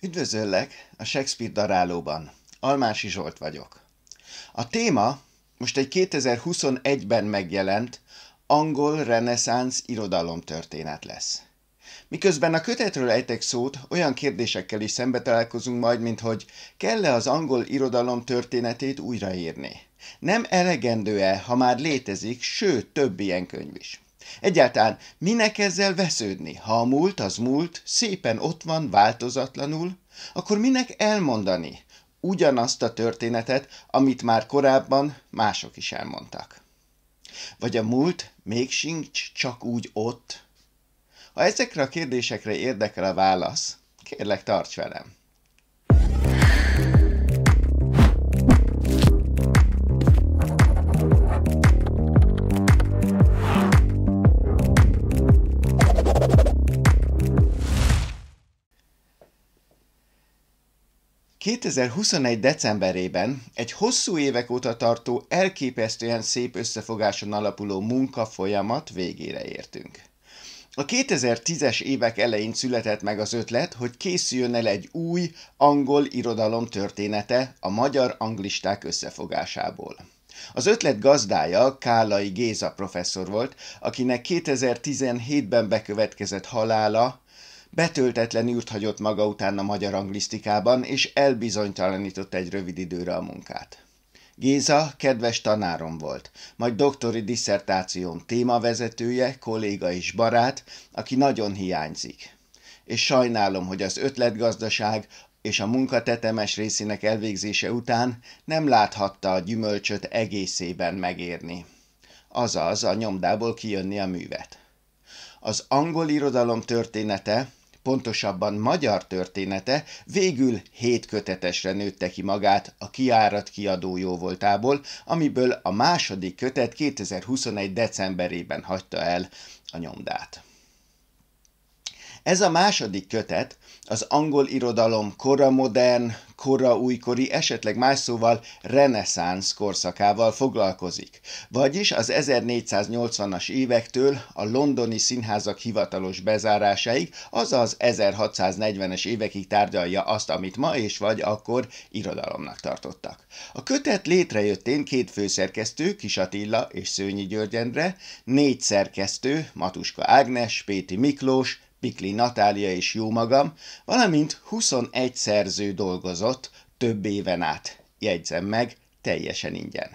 Üdvözöllek a Shakespeare darálóban. Almási Zsolt vagyok. A téma most egy 2021-ben megjelent angol reneszánsz irodalom történet lesz. Miközben a kötetről ejtek szót, olyan kérdésekkel is szembe találkozunk majd, mint hogy kell-e az angol irodalom történetét újraírni? Nem elegendő-e, ha már létezik, sőt több ilyen könyv is? Egyáltalán minek ezzel vesződni, ha a múlt az múlt, szépen ott van változatlanul, akkor minek elmondani ugyanazt a történetet, amit már korábban mások is elmondtak? Vagy a múlt még sincs csak úgy ott? Ha ezekre a kérdésekre érdekel a válasz, kérlek tarts velem! 2021. decemberében egy hosszú évek óta tartó, elképesztően szép összefogáson alapuló munkafolyamat végére értünk. A 2010-es évek elején született meg az ötlet, hogy készüljön el egy új angol irodalom története a magyar anglisták összefogásából. Az ötlet gazdája Kálai Géza professzor volt, akinek 2017-ben bekövetkezett halála betöltetlen űrt hagyott maga után a magyar anglisztikában, és elbizonytalanított egy rövid időre a munkát. Géza kedves tanárom volt, majd doktori disszertációm témavezetője, kolléga és barát, aki nagyon hiányzik. És sajnálom, hogy az ötletgazdaság és a munkatetemes részének elvégzése után nem láthatta a gyümölcsöt egészében megérni. Azaz a nyomdából kijönni a művet. Az angol irodalom története, pontosabban magyar története végül hétkötetesre nőtte ki magát a kiárat kiadó jóvoltából, amiből a második kötet 2021. decemberében hagyta el a nyomdát. Ez a második kötet az angol irodalom kora modern, kora újkori, esetleg más szóval reneszánsz korszakával foglalkozik, vagyis az 1480-as évektől a londoni színházak hivatalos bezárásáig, azaz 1640-es évekig tárgyalja azt, amit ma és vagy akkor irodalomnak tartottak. A kötet létrejöttén két főszerkesztő, Kis Attila és Szőnyi Györgyendre, négy szerkesztő, Matuska Ágnes, Péti Miklós, Pikli Natália és jó magam, valamint 21 szerző dolgozott több éven át, jegyzem meg, teljesen ingyen.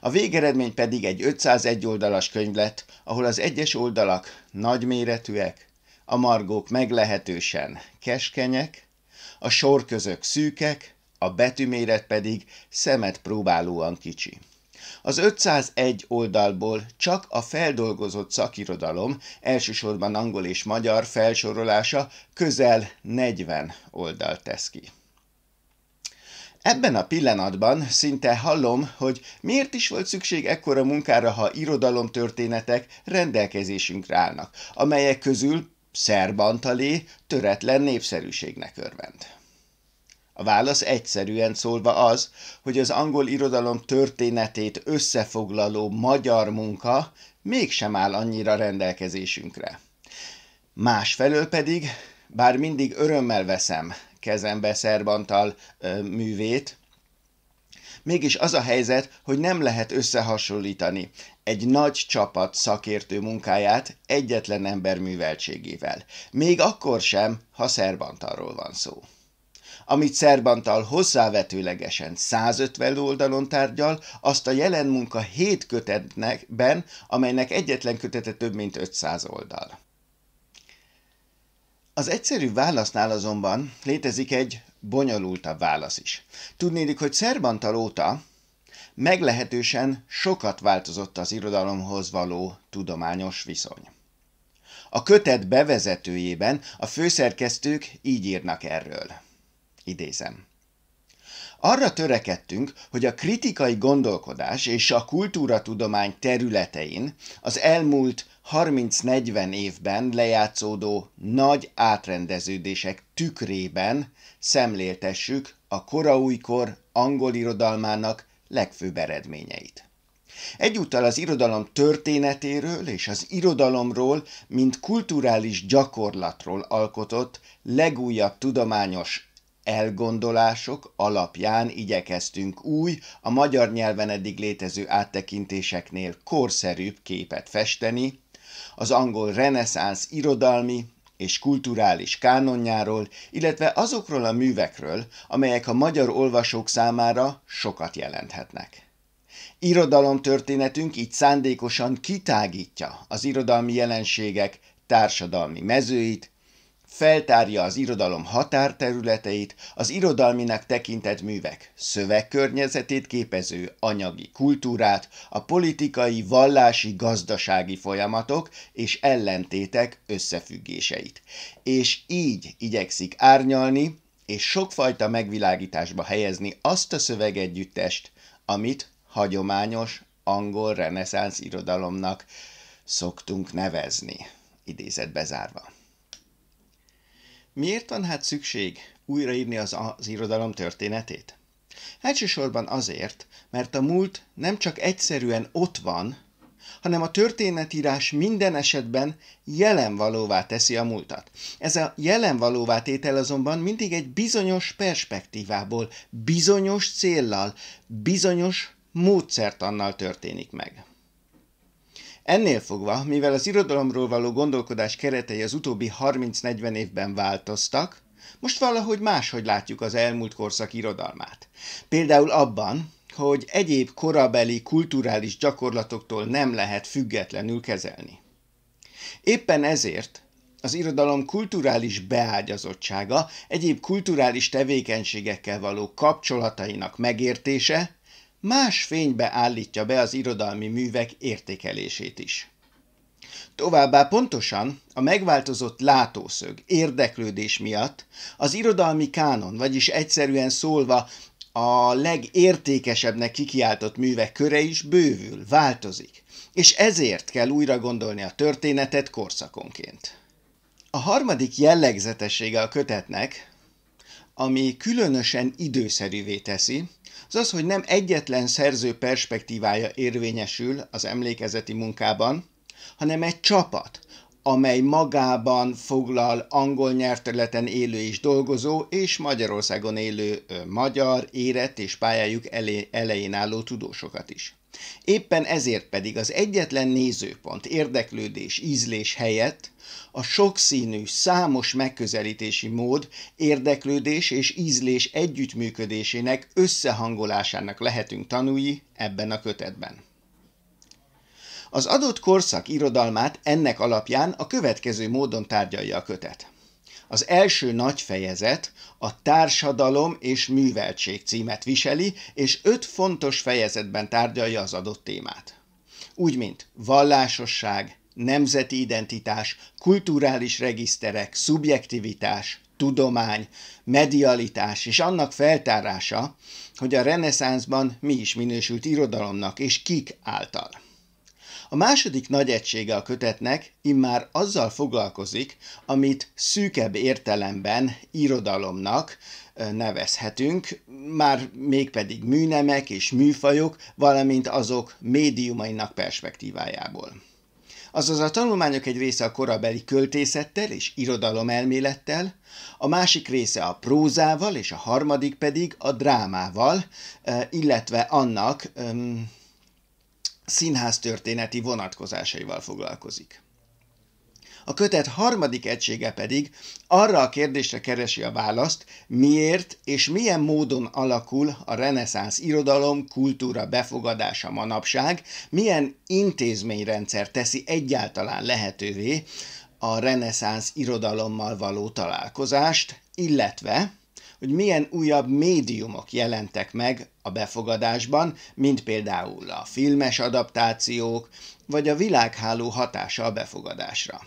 A végeredmény pedig egy 501 oldalas könyv lett, ahol az egyes oldalak nagyméretűek, a margók meglehetősen keskenyek, a sorközök szűkek, a betűméret pedig szemet próbálóan kicsi. Az 501 oldalból csak a feldolgozott szakirodalom, elsősorban angol és magyar felsorolása közel 40 oldal tesz ki. Ebben a pillanatban szinte hallom, hogy miért is volt szükség ekkora munkára, ha irodalomtörténetek rendelkezésünkre állnak, amelyek közül Szerbantalé töretlen népszerűségnek örvend. A válasz egyszerűen szólva az, hogy az angol irodalom történetét összefoglaló magyar munka mégsem áll annyira rendelkezésünkre. Másfelől pedig, bár mindig örömmel veszem kezembe Szerbantal ö, művét, Mégis az a helyzet, hogy nem lehet összehasonlítani egy nagy csapat szakértő munkáját egyetlen ember műveltségével. Még akkor sem, ha szerbantarról van szó amit Szerbantal hozzávetőlegesen 150 oldalon tárgyal, azt a jelen munka 7 kötetben, amelynek egyetlen kötete több mint 500 oldal. Az egyszerű válasznál azonban létezik egy bonyolultabb válasz is. Tudnédik, hogy Szerbantal óta meglehetősen sokat változott az irodalomhoz való tudományos viszony. A kötet bevezetőjében a főszerkesztők így írnak erről. Idézem. Arra törekedtünk, hogy a kritikai gondolkodás és a kultúratudomány területein az elmúlt 30-40 évben lejátszódó nagy átrendeződések tükrében szemléltessük a koraújkor angol irodalmának legfőbb eredményeit. Egyúttal az irodalom történetéről és az irodalomról, mint kulturális gyakorlatról alkotott legújabb tudományos elgondolások alapján igyekeztünk új, a magyar nyelven eddig létező áttekintéseknél korszerűbb képet festeni, az angol reneszánsz irodalmi és kulturális kánonjáról, illetve azokról a művekről, amelyek a magyar olvasók számára sokat jelenthetnek. Irodalomtörténetünk így szándékosan kitágítja az irodalmi jelenségek társadalmi mezőit, Feltárja az irodalom határterületeit, az irodalminak tekintett művek szövegkörnyezetét képező anyagi kultúrát, a politikai, vallási, gazdasági folyamatok és ellentétek összefüggéseit. És így igyekszik árnyalni és sokfajta megvilágításba helyezni azt a szövegegyüttest, amit hagyományos angol reneszánsz irodalomnak szoktunk nevezni, idézet bezárva. Miért van hát szükség újraírni az, az irodalom történetét? Elsősorban azért, mert a múlt nem csak egyszerűen ott van, hanem a történetírás minden esetben jelenvalóvá teszi a múltat. Ez a jelenvalóvá tétel azonban mindig egy bizonyos perspektívából, bizonyos céllal, bizonyos módszertannal történik meg. Ennél fogva, mivel az irodalomról való gondolkodás keretei az utóbbi 30-40 évben változtak, most valahogy máshogy látjuk az elmúlt korszak irodalmát. Például abban, hogy egyéb korabeli kulturális gyakorlatoktól nem lehet függetlenül kezelni. Éppen ezért az irodalom kulturális beágyazottsága, egyéb kulturális tevékenységekkel való kapcsolatainak megértése más fénybe állítja be az irodalmi művek értékelését is. Továbbá pontosan a megváltozott látószög, érdeklődés miatt az irodalmi kánon, vagyis egyszerűen szólva a legértékesebbnek kikiáltott művek köre is bővül, változik, és ezért kell újra gondolni a történetet korszakonként. A harmadik jellegzetessége a kötetnek, ami különösen időszerűvé teszi, az az, hogy nem egyetlen szerző perspektívája érvényesül az emlékezeti munkában, hanem egy csapat, amely magában foglal angol nyelvterületen élő és dolgozó, és Magyarországon élő magyar, érett és pályájuk elején álló tudósokat is. Éppen ezért pedig az egyetlen nézőpont, érdeklődés, ízlés helyett a sokszínű, számos megközelítési mód érdeklődés és ízlés együttműködésének összehangolásának lehetünk tanúi ebben a kötetben. Az adott korszak irodalmát ennek alapján a következő módon tárgyalja a kötet. Az első nagy fejezet a Társadalom és műveltség címet viseli, és öt fontos fejezetben tárgyalja az adott témát. Úgy, mint vallásosság, nemzeti identitás, kulturális regiszterek, szubjektivitás, tudomány, medialitás és annak feltárása, hogy a reneszánszban mi is minősült irodalomnak és kik által. A második nagy egysége a kötetnek immár azzal foglalkozik, amit szűkebb értelemben irodalomnak nevezhetünk, már mégpedig műnemek és műfajok, valamint azok médiumainak perspektívájából. Azaz a tanulmányok egy része a korabeli költészettel és irodalomelmélettel, a másik része a prózával, és a harmadik pedig a drámával, illetve annak színháztörténeti vonatkozásaival foglalkozik. A kötet harmadik egysége pedig arra a kérdésre keresi a választ, miért és milyen módon alakul a reneszánsz irodalom, kultúra befogadása manapság, milyen intézményrendszer teszi egyáltalán lehetővé a reneszánsz irodalommal való találkozást, illetve hogy milyen újabb médiumok jelentek meg a befogadásban, mint például a filmes adaptációk, vagy a világháló hatása a befogadásra.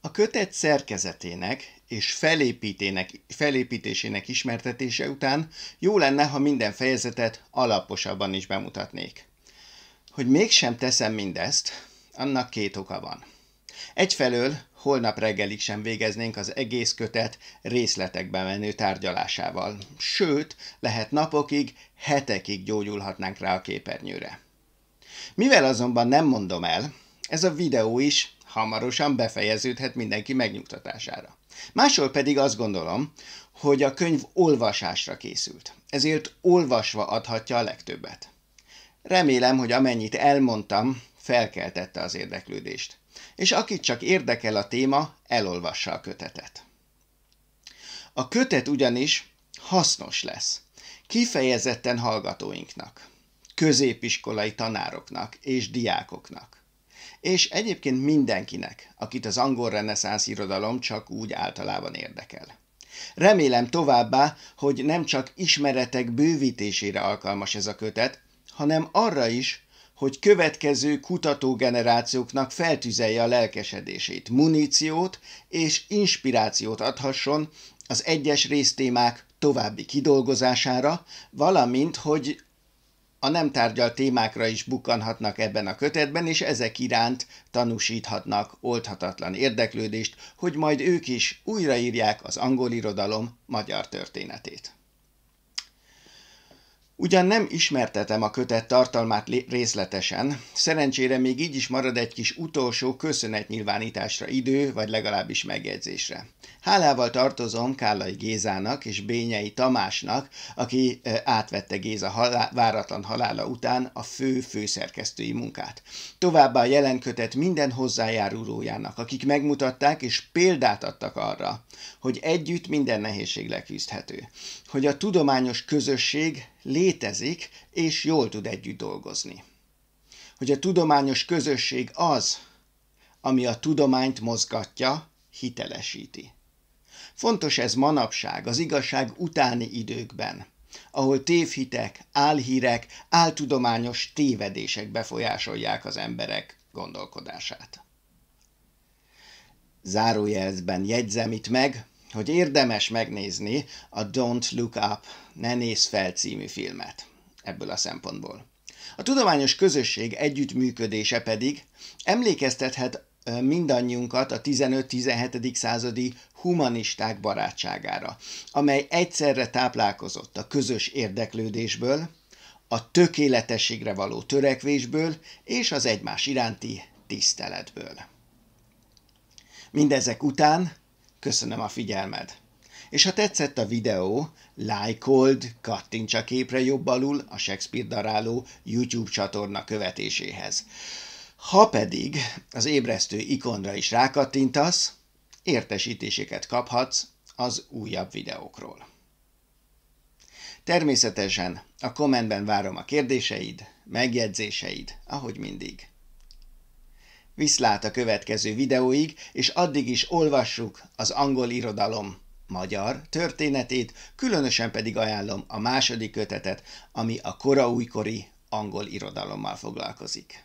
A kötet szerkezetének és felépítésének ismertetése után jó lenne, ha minden fejezetet alaposabban is bemutatnék. Hogy mégsem teszem mindezt, annak két oka van. Egyfelől holnap reggelig sem végeznénk az egész kötet részletekbe menő tárgyalásával. Sőt, lehet napokig, hetekig gyógyulhatnánk rá a képernyőre. Mivel azonban nem mondom el, ez a videó is hamarosan befejeződhet mindenki megnyugtatására. Máshol pedig azt gondolom, hogy a könyv olvasásra készült, ezért olvasva adhatja a legtöbbet. Remélem, hogy amennyit elmondtam, felkeltette az érdeklődést és akit csak érdekel a téma, elolvassa a kötetet. A kötet ugyanis hasznos lesz, kifejezetten hallgatóinknak, középiskolai tanároknak és diákoknak, és egyébként mindenkinek, akit az angol reneszánsz irodalom csak úgy általában érdekel. Remélem továbbá, hogy nem csak ismeretek bővítésére alkalmas ez a kötet, hanem arra is, hogy következő kutatógenerációknak feltüzelje a lelkesedését, muníciót és inspirációt adhasson az egyes résztémák további kidolgozására, valamint, hogy a nem tárgyalt témákra is bukkanhatnak ebben a kötetben, és ezek iránt tanúsíthatnak oldhatatlan érdeklődést, hogy majd ők is újraírják az angol irodalom magyar történetét. Ugyan nem ismertetem a kötet tartalmát részletesen, szerencsére még így is marad egy kis utolsó köszönetnyilvánításra idő, vagy legalábbis megjegyzésre. Hálával tartozom Kállai Gézának és Bényei Tamásnak, aki e, átvette Géza halá- váratlan halála után a fő főszerkesztői munkát. Továbbá a kötet minden hozzájárulójának, akik megmutatták és példát adtak arra, hogy együtt minden nehézség leküzdhető, hogy a tudományos közösség létezik, és jól tud együtt dolgozni. Hogy a tudományos közösség az, ami a tudományt mozgatja, hitelesíti. Fontos ez manapság az igazság utáni időkben, ahol tévhitek, álhírek, áltudományos tévedések befolyásolják az emberek gondolkodását. Zárójelzben jegyzem itt meg, hogy érdemes megnézni a Don't Look Up, Ne Nézz Fel című filmet ebből a szempontból. A tudományos közösség együttműködése pedig emlékeztethet mindannyiunkat a 15-17. századi humanisták barátságára, amely egyszerre táplálkozott a közös érdeklődésből, a tökéletességre való törekvésből és az egymás iránti tiszteletből. Mindezek után Köszönöm a figyelmed! És ha tetszett a videó, lájkold, kattints a képre jobb alul a Shakespeare daráló YouTube csatorna követéséhez. Ha pedig az ébresztő ikonra is rákattintasz, értesítéseket kaphatsz az újabb videókról. Természetesen a kommentben várom a kérdéseid, megjegyzéseid, ahogy mindig. Viszlát a következő videóig, és addig is olvassuk az angol irodalom magyar történetét, különösen pedig ajánlom a második kötetet, ami a koraújkori újkori angol irodalommal foglalkozik.